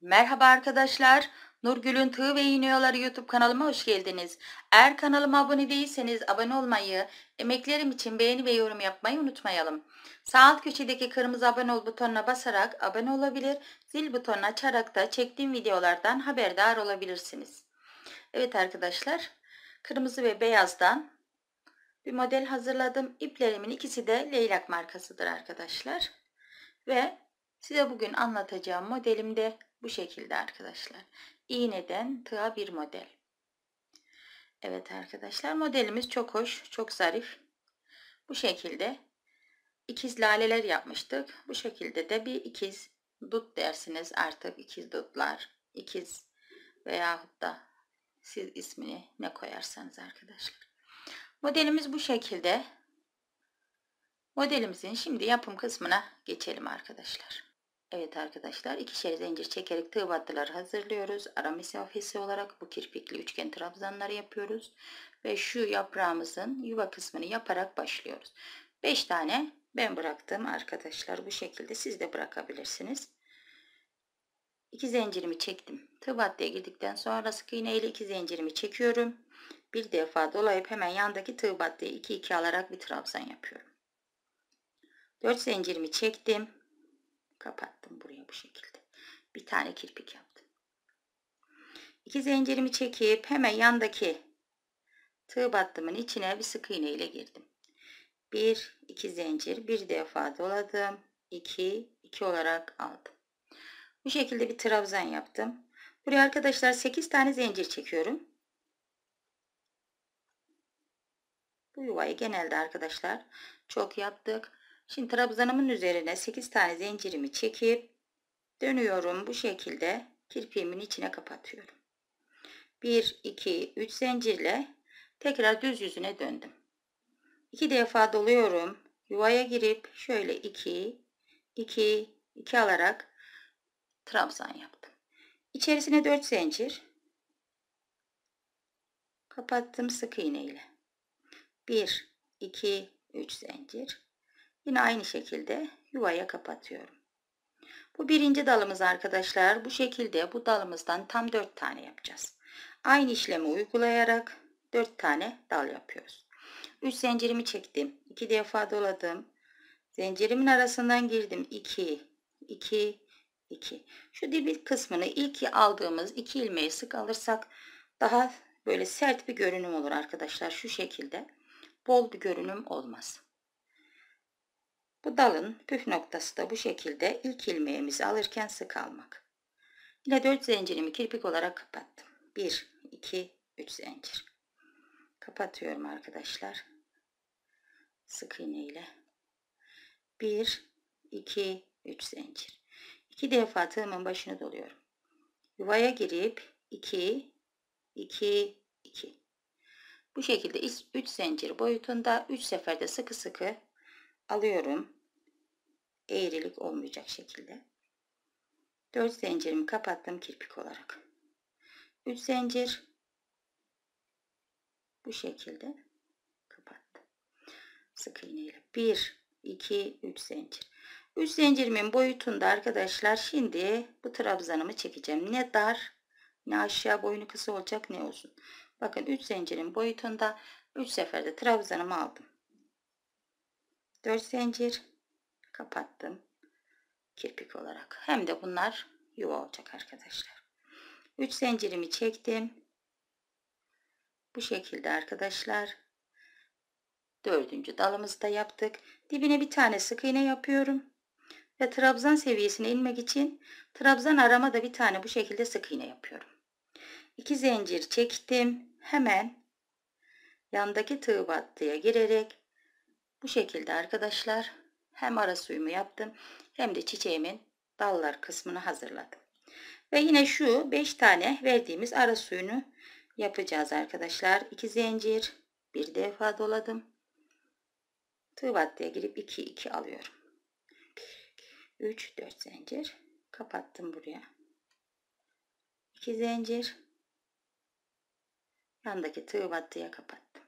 Merhaba arkadaşlar. Nurgül'ün Tığ ve İğneyoları YouTube kanalıma hoş geldiniz. Eğer kanalıma abone değilseniz abone olmayı, emeklerim için beğeni ve yorum yapmayı unutmayalım. Sağ alt köşedeki kırmızı abone ol butonuna basarak abone olabilir, zil butonunu açarak da çektiğim videolardan haberdar olabilirsiniz. Evet arkadaşlar, kırmızı ve beyazdan bir model hazırladım. İplerimin ikisi de Leylak markasıdır arkadaşlar. Ve Size bugün anlatacağım modelim de bu şekilde arkadaşlar. İğneden tığa bir model. Evet arkadaşlar modelimiz çok hoş, çok zarif. Bu şekilde ikiz laleler yapmıştık. Bu şekilde de bir ikiz dut dersiniz artık ikiz dutlar, ikiz veyahut da siz ismini ne koyarsanız arkadaşlar. Modelimiz bu şekilde. Modelimizin şimdi yapım kısmına geçelim arkadaşlar. Evet arkadaşlar ikişer zincir çekerek tığ battılar hazırlıyoruz. Ara mesafesi olarak bu kirpikli üçgen trabzanları yapıyoruz. Ve şu yaprağımızın yuva kısmını yaparak başlıyoruz. 5 tane ben bıraktım arkadaşlar bu şekilde siz de bırakabilirsiniz. 2 zincirimi çektim. Tığ battıya girdikten sonra sık iğne ile 2 zincirimi çekiyorum. Bir defa dolayıp hemen yandaki tığ battıya 2 2 alarak bir trabzan yapıyorum. 4 zincirimi çektim Kapattım buraya bu şekilde. Bir tane kirpik yaptım. İki zincirimi çekip hemen yandaki tığ battımın içine bir sık iğne ile girdim. Bir, iki zincir bir defa doladım. İki, iki olarak aldım. Bu şekilde bir trabzan yaptım. Buraya arkadaşlar 8 tane zincir çekiyorum. Bu yuvayı genelde arkadaşlar çok yaptık. Şimdi trabzanımın üzerine 8 tane zincirimi çekip dönüyorum bu şekilde kirpiğimin içine kapatıyorum. 1 2 3 zincirle tekrar düz yüzüne döndüm. 2 defa doluyorum. Yuvaya girip şöyle 2 2 2 alarak trabzan yaptım. İçerisine 4 zincir kapattım sık iğne ile. 1 2 3 zincir Yine aynı şekilde yuvaya kapatıyorum. Bu birinci dalımız arkadaşlar. Bu şekilde bu dalımızdan tam 4 tane yapacağız. Aynı işlemi uygulayarak 4 tane dal yapıyoruz. 3 zincirimi çektim. 2 defa doladım. Zincirimin arasından girdim. 2, 2, 2. Şu dibi kısmını ilk aldığımız 2 ilmeği sık alırsak daha böyle sert bir görünüm olur arkadaşlar. Şu şekilde bol bir görünüm olmaz. Bu dalın püf noktası da bu şekilde ilk ilmeğimizi alırken sık almak. Yine 4 zincirimi kirpik olarak kapattım. 1, 2, 3 zincir. Kapatıyorum arkadaşlar. Sık iğne ile. 1, 2, 3 zincir. 2 defa tığımın başını doluyorum. Yuvaya girip 2, 2, 2. Bu şekilde 3 zincir boyutunda 3 seferde sıkı sıkı alıyorum eğrilik olmayacak şekilde 4 zincirimi kapattım kirpik olarak 3 zincir bu şekilde kapattım sık iğne ile 1 2 3 zincir 3 zincirimin boyutunda arkadaşlar şimdi bu trabzanımı çekeceğim ne dar ne aşağı boyunu kısa olacak ne uzun bakın 3 zincirin boyutunda 3 seferde trabzanımı aldım 4 zincir kapattım. Kirpik olarak. Hem de bunlar yuva olacak arkadaşlar. 3 zincirimi çektim. Bu şekilde arkadaşlar. Dördüncü dalımızı da yaptık. Dibine bir tane sık iğne yapıyorum. Ve trabzan seviyesine inmek için trabzan arama da bir tane bu şekilde sık iğne yapıyorum. 2 zincir çektim. Hemen yandaki tığ battıya girerek bu şekilde arkadaşlar hem ara suyumu yaptım hem de çiçeğimin dallar kısmını hazırladım. Ve yine şu 5 tane verdiğimiz ara suyunu yapacağız arkadaşlar. 2 zincir bir defa doladım. Tığ battıya girip 2 2 alıyorum. 3 4 zincir kapattım buraya. 2 zincir yandaki tığ battıya kapattım.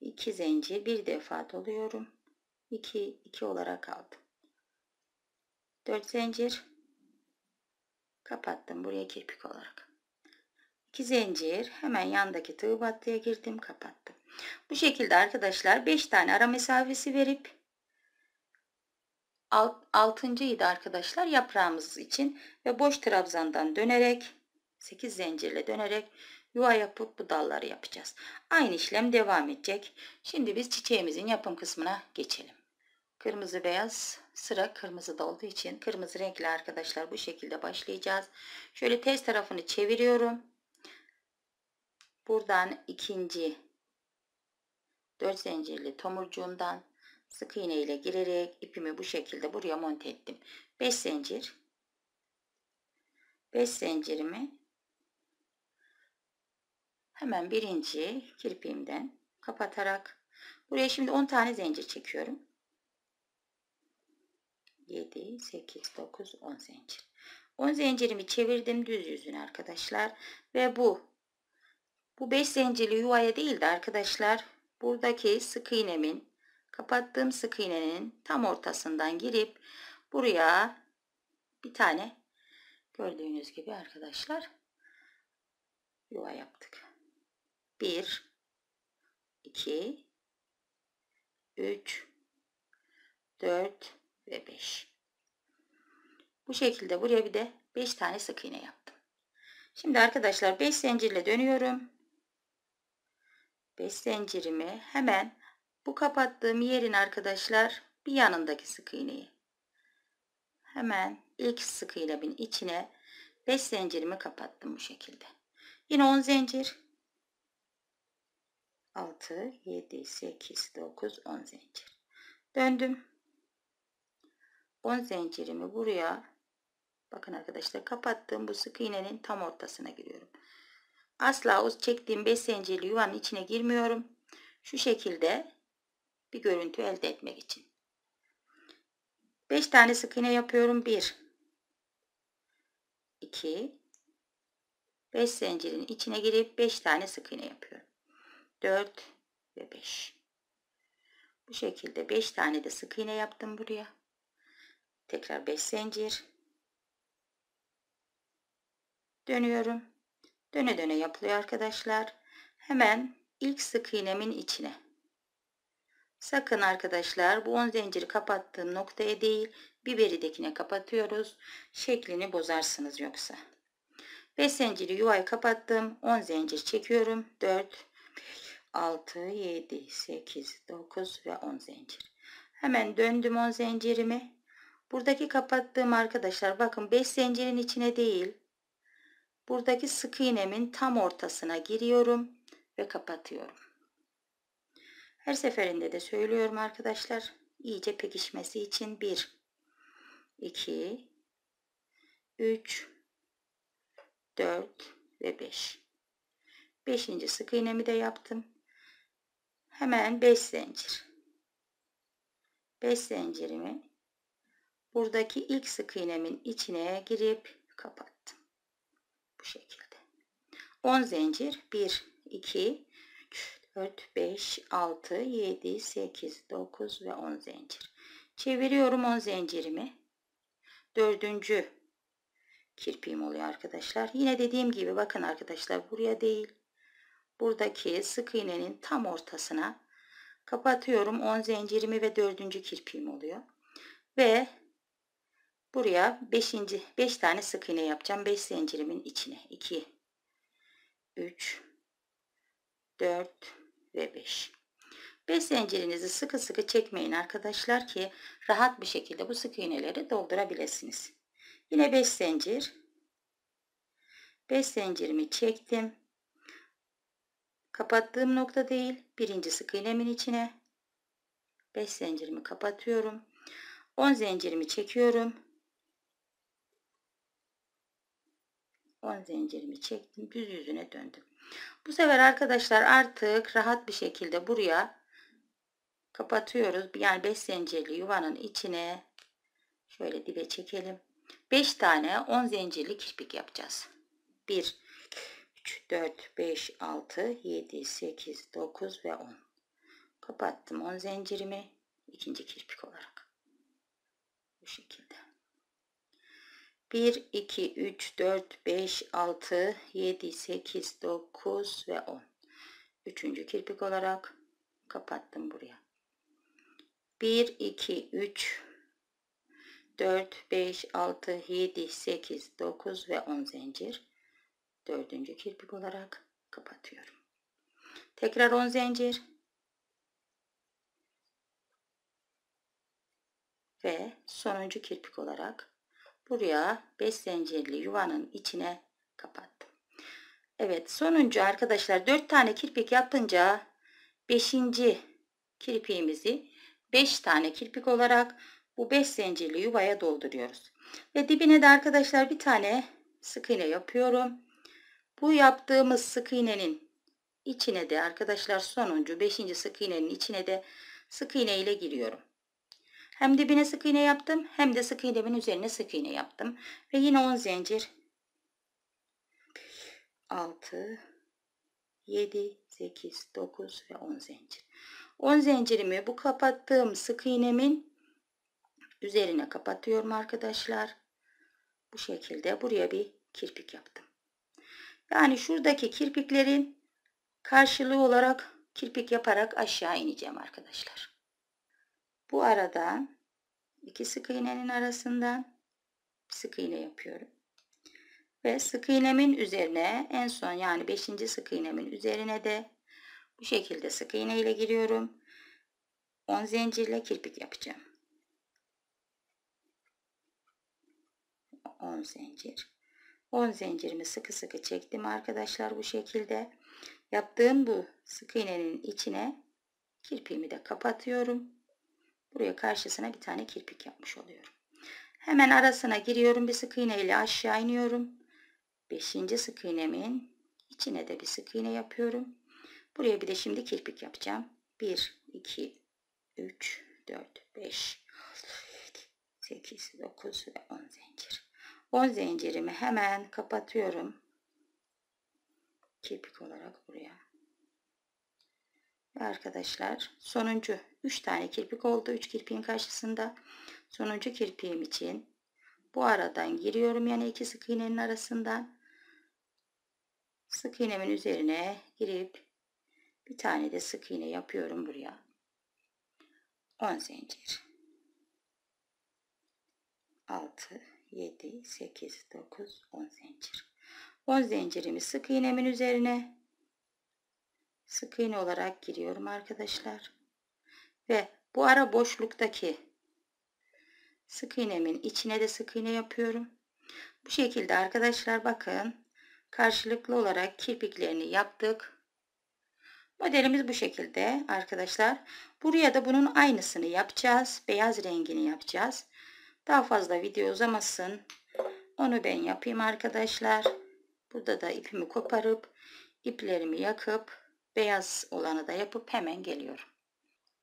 2 zincir bir defa doluyorum. 2 2 olarak aldım 4 zincir kapattım buraya kirpik olarak 2 zincir hemen yandaki tığ battıya girdim kapattım bu şekilde arkadaşlar 5 tane ara mesafesi verip alt, 6.ydı arkadaşlar yaprağımız için ve boş trabzandan dönerek 8 zincirle dönerek yuva yapıp bu dalları yapacağız. Aynı işlem devam edecek. Şimdi biz çiçeğimizin yapım kısmına geçelim. Kırmızı beyaz sıra kırmızı olduğu için kırmızı renkli arkadaşlar bu şekilde başlayacağız. Şöyle ters tarafını çeviriyorum. Buradan ikinci 4 zincirli tomurcuğumdan sık iğne ile girerek ipimi bu şekilde buraya monte ettim. 5 zincir 5 zincirimi hemen birinci kirpiğimden kapatarak buraya şimdi 10 tane zincir çekiyorum. 7, 8, 9, 10 zincir. 10 zincirimi çevirdim düz yüzüne arkadaşlar. Ve bu. Bu 5 zincirli yuvaya değil de arkadaşlar. Buradaki sık iğnemin kapattığım sık iğnenin tam ortasından girip buraya bir tane gördüğünüz gibi arkadaşlar yuva yaptık. 1 2 3 4 ve 5. Bu şekilde buraya bir de 5 tane sık iğne yaptım. Şimdi arkadaşlar 5 zincirle dönüyorum. 5 zincirimi hemen bu kapattığım yerin arkadaşlar bir yanındaki sık iğneyi hemen ilk sık iğnemin içine 5 zincirimi kapattım bu şekilde. Yine 10 zincir 6 7 8 9 10 zincir. Döndüm fon zincirimi buraya bakın arkadaşlar kapattığım bu sık iğnenin tam ortasına giriyorum. Asla o çektiğim 5 zincirli yuvanın içine girmiyorum. Şu şekilde bir görüntü elde etmek için. 5 tane sık iğne yapıyorum. 1 2 5 zincirin içine girip 5 tane sık iğne yapıyorum. 4 ve 5. Bu şekilde 5 tane de sık iğne yaptım buraya tekrar 5 zincir dönüyorum döne döne yapılıyor arkadaşlar hemen ilk sık iğnemin içine sakın arkadaşlar bu 10 zinciri kapattığım noktaya değil biberidekine kapatıyoruz şeklini bozarsınız yoksa 5 zinciri yuvayı kapattım 10 zincir çekiyorum 4 6 7 8 9 ve 10 zincir hemen döndüm 10 zincirimi Buradaki kapattığım arkadaşlar bakın 5 zincirin içine değil. Buradaki sık iğnemin tam ortasına giriyorum ve kapatıyorum. Her seferinde de söylüyorum arkadaşlar. iyice pekişmesi için 1 2 3 4 ve 5. 5. sık iğnemi de yaptım. Hemen 5 zincir. 5 zincirimi buradaki ilk sık iğnemin içine girip kapattım. Bu şekilde. 10 zincir 1 2 3 4 5 6 7 8 9 ve 10 zincir. Çeviriyorum 10 zincirimi. 4. kirpiğim oluyor arkadaşlar. Yine dediğim gibi bakın arkadaşlar buraya değil. Buradaki sık iğnenin tam ortasına kapatıyorum 10 zincirimi ve 4. kirpiğim oluyor. Ve Buraya 5. 5 tane sık iğne yapacağım. 5 zincirimin içine. 2 3 4 ve 5. 5 zincirinizi sıkı sıkı çekmeyin arkadaşlar ki rahat bir şekilde bu sık iğneleri doldurabilirsiniz. Yine 5 zincir. 5 zincirimi çektim. Kapattığım nokta değil. Birinci sık iğnemin içine 5 zincirimi kapatıyorum. 10 zincirimi çekiyorum. 10 zincirimi çektim düz yüzüne döndüm. Bu sefer arkadaşlar artık rahat bir şekilde buraya kapatıyoruz. Yani 5 zincirli yuvanın içine şöyle dibe çekelim. 5 tane 10 zincirli kirpik yapacağız. 1 3 4 5 6 7 8 9 ve 10. Kapattım 10 zincirimi ikinci kirpik olarak. Bu şekilde. 1, 2, 3, 4, 5, 6, 7, 8, 9 ve 10. Üçüncü kirpik olarak kapattım buraya. 1, 2, 3, 4, 5, 6, 7, 8, 9 ve 10 zincir. Dördüncü kirpik olarak kapatıyorum. Tekrar 10 zincir. Ve sonuncu kirpik olarak buraya 5 zincirli yuvanın içine kapattım. Evet sonuncu arkadaşlar 4 tane kirpik yapınca 5. kirpiğimizi 5 tane kirpik olarak bu 5 zincirli yuvaya dolduruyoruz. Ve dibine de arkadaşlar bir tane sık iğne yapıyorum. Bu yaptığımız sık iğnenin içine de arkadaşlar sonuncu 5. sık iğnenin içine de sık iğne ile giriyorum. Hem dibine sık iğne yaptım hem de sık iğnemin üzerine sık iğne yaptım. Ve yine 10 zincir. 6 7 8 9 ve 10 zincir. 10 zincirimi bu kapattığım sık iğnemin üzerine kapatıyorum arkadaşlar. Bu şekilde buraya bir kirpik yaptım. Yani şuradaki kirpiklerin karşılığı olarak kirpik yaparak aşağı ineceğim arkadaşlar. Bu arada iki sık iğnenin arasından sık iğne yapıyorum. Ve sık iğnemin üzerine en son yani 5. sık iğnemin üzerine de bu şekilde sık iğne ile giriyorum. 10 zincirle kirpik yapacağım. 10 zincir. 10 zincirimi sıkı sıkı çektim arkadaşlar bu şekilde. Yaptığım bu sık iğnenin içine kirpiğimi de kapatıyorum. Buraya karşısına bir tane kirpik yapmış oluyorum. Hemen arasına giriyorum bir sık iğne ile aşağı iniyorum. Beşinci sık iğnemin içine de bir sık iğne yapıyorum. Buraya bir de şimdi kirpik yapacağım. 1, 2, 3, 4, 5, 6, 7, 8, 9 ve 10 zincir. 10 zincirimi hemen kapatıyorum. Kirpik olarak buraya arkadaşlar sonuncu 3 tane kirpik oldu. 3 kirpiğin karşısında sonuncu kirpiğim için bu aradan giriyorum. Yani iki sık iğnenin arasından sık iğnemin üzerine girip bir tane de sık iğne yapıyorum buraya. 10 zincir. 6, 7, 8, 9, 10 zincir. 10 zincirimi sık iğnemin üzerine sık iğne olarak giriyorum arkadaşlar. Ve bu ara boşluktaki sık iğnemin içine de sık iğne yapıyorum. Bu şekilde arkadaşlar bakın karşılıklı olarak kirpiklerini yaptık. Modelimiz bu şekilde arkadaşlar. Buraya da bunun aynısını yapacağız. Beyaz rengini yapacağız. Daha fazla video uzamasın. Onu ben yapayım arkadaşlar. Burada da ipimi koparıp iplerimi yakıp Beyaz olanı da yapıp hemen geliyorum.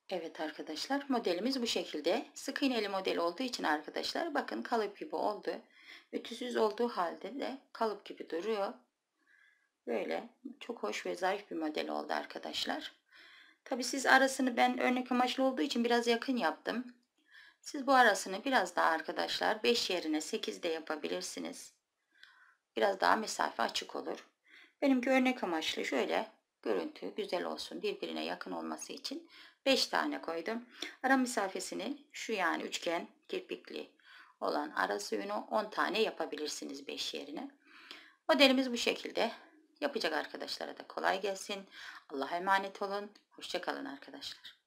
Evet arkadaşlar modelimiz bu şekilde. Sık iğneli model olduğu için arkadaşlar bakın kalıp gibi oldu. Ütüsüz olduğu halde de kalıp gibi duruyor. Böyle çok hoş ve zarif bir model oldu arkadaşlar. Tabi siz arasını ben örnek amaçlı olduğu için biraz yakın yaptım. Siz bu arasını biraz daha arkadaşlar 5 yerine 8 de yapabilirsiniz. Biraz daha mesafe açık olur. Benimki örnek amaçlı şöyle görüntü güzel olsun birbirine yakın olması için 5 tane koydum. Ara mesafesini şu yani üçgen kirpikli olan arası yünü 10 tane yapabilirsiniz 5 yerine. Modelimiz bu şekilde. Yapacak arkadaşlara da kolay gelsin. Allah'a emanet olun. Hoşçakalın arkadaşlar.